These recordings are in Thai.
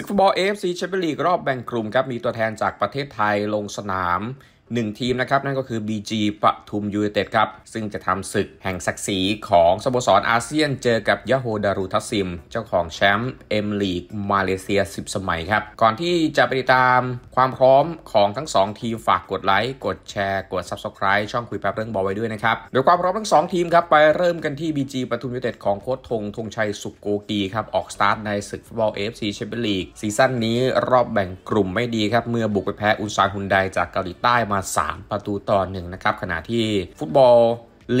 ศึกฟุตบอลเอฟซีแชมเปี้ยนลีกรอบแบ่งกลุ่มครับมีตัวแทนจากประเทศไทยลงสนาม1ทีมนะครับ นั่นก็คือ BG ปทุมยูเนเต็ดครับ ซึ่งจะทำศึกแห่งศักดิ์ศรีของสโมสรอาเซียนเจอกับยาโฮดารุทัซิมเจ้าของแชมป์เอ็มลีกมาเลเซีย 10 สมัยครับ ก่อนที่จะไปติดตามความพร้อมของทั้ง 2 ทีม ฝากกดไลค์กดแชร์กด Subscribe ช่องคุยแป๊บเรื่องบอลไว้ด้วยนะครับโดยความพร้อมทั้ง2ทีมครับ ไปเริ่มกันที่ BG ปทุมยูเนเต็ดของโค้ชธงธงชัยสุกโกกีครับออกสตาร์ทในศึกฟุตบอลเอฟซีแชมเปี้ยนลีกซีซั่นนี้รอบแบ่งกลุ่มไม่ดีครับเมื่อบุกไปแพ้อุซานฮุนไดจากเกาหลีใต้มามา3ประตูต่อหนึ่งนะครับขณะที่ฟุตบอล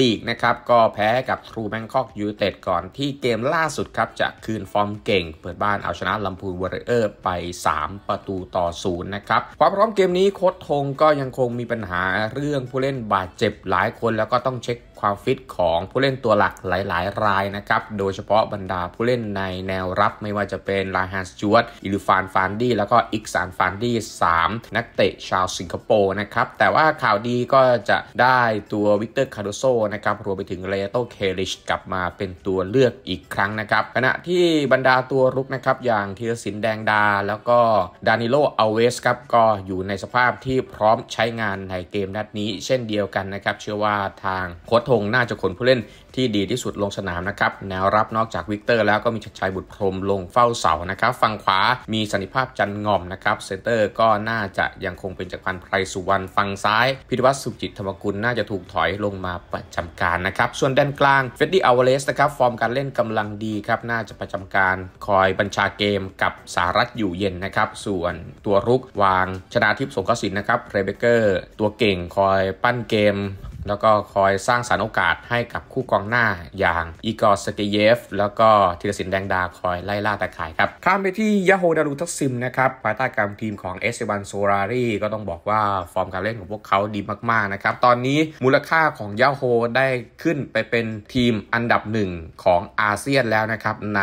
ลีก นะครับ ก็แพ้กับทรูแบงคอกยูเต็ด ก่อน ที่เกมล่าสุด ครับจะคืน ฟอร์ม เก่ง เปิดบ้านเอาชนะ ลำพูน วอร์เรอร์ไป 3 ประตูต่อศูนย์นะครับ ความ พร้อมเกมนี้โค้ชทงก็ยังคงมีปัญหาเรื่องผู้เล่นบาดเจ็บหลายคนแล้วก็ต้องเช็คความฟิตของผู้เล่นตัวหลักหลายๆ รายนะครับโดยเฉพาะบรรดาผู้เล่นในแนวรับไม่ว่าจะเป็นลาฮันสจวตอิลูฟานฟานดี้แล้วก็อิกซานฟานดี้3นักเตะชาวสิงคโปร์นะครับ แต่ว่าข่าวดีก็จะได้ตัววิกเตอร์คาร์โดโซนะครับรวมไปถึงเลโตเคริชกลับมาเป็นตัวเลือกอีกครั้งนะครับ ขณะที่บรรดาตัวรุกนะครับอย่างทีรศินแดงดาแล้วก็ดานิโลอเวสครับก็อยู่ในสภาพที่พร้อมใช้งานในเกมนัดนี้ เช่นเดียวกันนะครับเชื่อว่าทางโค้ดธงน่าจะขนผู้เล่นที่ดีที่สุดลงสนามนะครับ แนวรับนอกจากวิกเตอร์แล้วก็มีชัดชัยบุตรพรมลงเฝ้าเสานะครับฝั่งขวา มีสันิภาพจันงอมนะครับ เซนเตอร์ก็น่าจะยังคงเป็นจักรพันธ์ไพรสุวรรณฝั่งซ้าย พิทวั์สุจิตธรรมกุลน่าจะถูกถอยลงมาประจำการนะครับ ส่วนแดนกลางเฟดดี้อาวเลสนะครับฟอร์มการเล่นกำลังดีครับน่าจะประจำการ คอยบัญชาเกมกับสารัตอยู่เย็นนะครับ ส่วนตัวรุกวางชนาทิพย์สงกสินนะครับเรเบเกอร์ตัวเก่งคอยปั้นเกมแล้วก็คอยสร้างสารรค์โอกาสให้กับคู่กองหน้าอย่างอีกอร์สเกเยฟแล้วก็ธีรศินแดงดาคอยไล่ล่าตะข่ายครับ ข้ามไปที่ยาโฮดารุทักซิมนะครับภายใต้การทีมของเอสเซบันโซรารีก็ต้องบอกว่าฟอร์มการเล่นของพวกเขาดีมากๆนะครับ ตอนนี้มูลค่าของยาโฮได้ขึ้นไปเป็นทีมอันดับหนึ่งของอาเซียนแล้วนะครับ ใน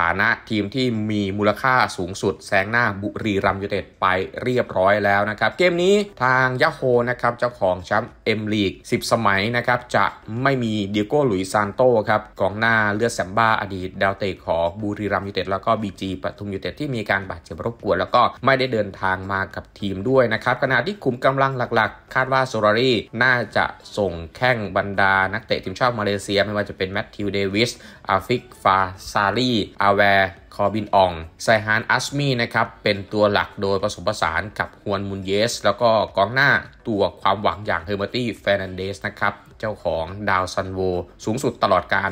ฐานะทีมที่มีมูลค่าสูงสุดแซงหน้าบุรีรัมยูเต็ดไปเรียบร้อยแล้วนะครับเกมนี้ทางยาโฮนะครับเจ้าของแชมป์เอ็มลีกสมัย นะครับ จะไม่มีเดียโก้ หลุยซานโต้ครับกองหน้าเลือดแซมบ้า อดีต ดาวเตะของบุรีรัมยูเต็ด แล้วก็บีจีปทุมยูเต็ด ที่ มีการบาดเจ็บรบกวนแล้วก็ไม่ได้เดินทางมากับทีมด้วย นะครับ ขณะที่กลุ่มกำลังหลักๆ คาดว่า โซลารีน่าจะส่งแข้งบรรดานักเตะทีมชาติมาเลเซีย ไม่ว่าจะเป็นแมตติวเดวิสอาฟิกฟาซารีอาแวร์คอบินอองไซฮาน อัสมี นะครับ เป็นตัวหลักโดยผสมผสานกับฮวน มุนเยส แล้วก็กองหน้าตัวความหวังอย่างเฮอร์มตี้เฟรนันเดส นะครับ เจ้าของดาวซันโว สูงสุดตลอดการ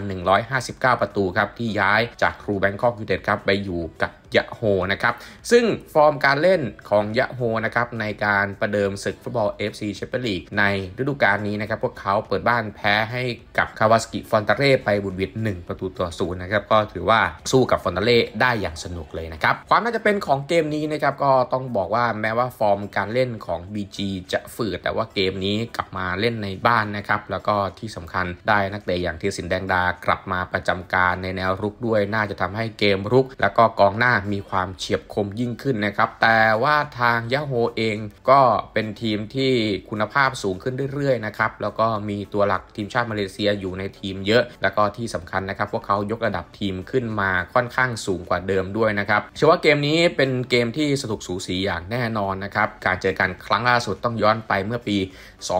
159 ประตูครับ ที่ย้ายจากครูแบงคอกยูเต็ดครับไปอยู่กับยะโฮนะครับ ซึ่งฟอร์มการเล่นของยะโฮนะครับ ในการประเดิมศึกฟุตบอล FC แชมเปี้ยนลีกในฤดูกาลนี้นะครับ พวกเขาเปิดบ้านแพ้ให้กับคาวาสกิฟอนตาเร่ไปบุญวิทย์งประตูต่อศูนย์นะครับ ก็ถือว่าสู้กับฟอนตาเร่ได้อย่างสนุกเลยนะครับ ความน่าจะเป็นของเกมนี้นะครับ ก็ต้องบอกว่าแม้ว่าฟอร์มการเล่นของ BG จะฝืดแต่ว่าเกมนี้กลับมาเล่นในบ้านนะครับแล้วก็ที่สำคัญได้นักเตะอย่างเทียสินแดงดากลับมาประจำการในแนวรุกด้วยน่าจะทำให้เกมรุก แล้วก็กองหน้ามีความเฉียบคมยิ่งขึ้นนะครับ แต่ว่าทางยาโฮเอง ก็เป็นทีมที่คุณภาพสูงขึ้นเรื่อย ๆ นะครับ แล้วก็มีตัวหลักทีมชาติมาเลเซียอยู่ในทีมเยอะ แล้วก็ที่สำคัญนะครับ พวกเขายกระดับทีมขึ้นมาค่อนข้างสูงกว่าเดิมด้วยนะครับเชื่อว่าเกมนี้เป็นเกมที่สนุกสูสีอย่างแน่นอนนะครับ การเจอกันครั้งล่าสุดต้องย้อนไปเมื่อปี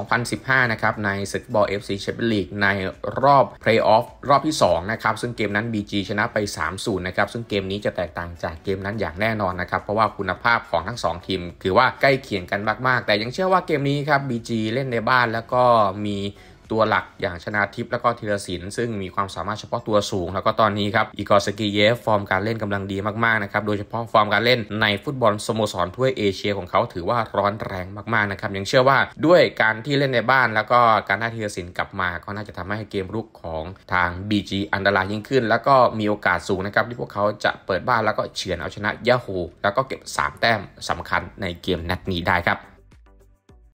2015 นะครับในศึกบอลซีแชมเปี้ยนลีกในรอบเพลย์ออฟรอบที่2นะครับซึ่งเกมนั้น BG ชนะไป 3-0 นะครับซึ่งเกมนี้จะแตกต่างจากากเกมนั้นอย่างแน่นอนนะครับ เพราะว่าคุณภาพของทั้ง2ทีม คือว่าใกล้เคียงกันมาก ๆ แต่ยังเชื่อว่าเกมนี้ครับ BG เล่นในบ้านแล้วก็มีตัวหลักอย่างชนาทิพย์แล้วก็ธีรศิลป์ซึ่งมีความสามารถเฉพาะตัวสูง แล้วก็ตอนนี้ครับอีกอร์สกีเยฟฟอร์มการเล่นกำลังดีมากๆนะครับโดยเฉพาะฟอร์มการเล่นในฟุตบอลสโมสรถ้วยเอเชีย ของเขาถือว่าร้อนแรงมากๆนะครับยังเชื่อว่าด้วยการที่เล่นในบ้านแล้วก็การได้ธีรศิลป์กลับมา ก็น่าจะทำให้เกมรุกของทาง BG อันตรายยิ่งขึ้นแล้วก็มีโอกาสสูงนะครับ ที่พวกเขาจะเปิดบ้านแล้วก็เฉือนเอาชนะยาโฮแล้วก็เก็บ 3 แต้มสำคัญในเกมนัดนี้ได้ครับ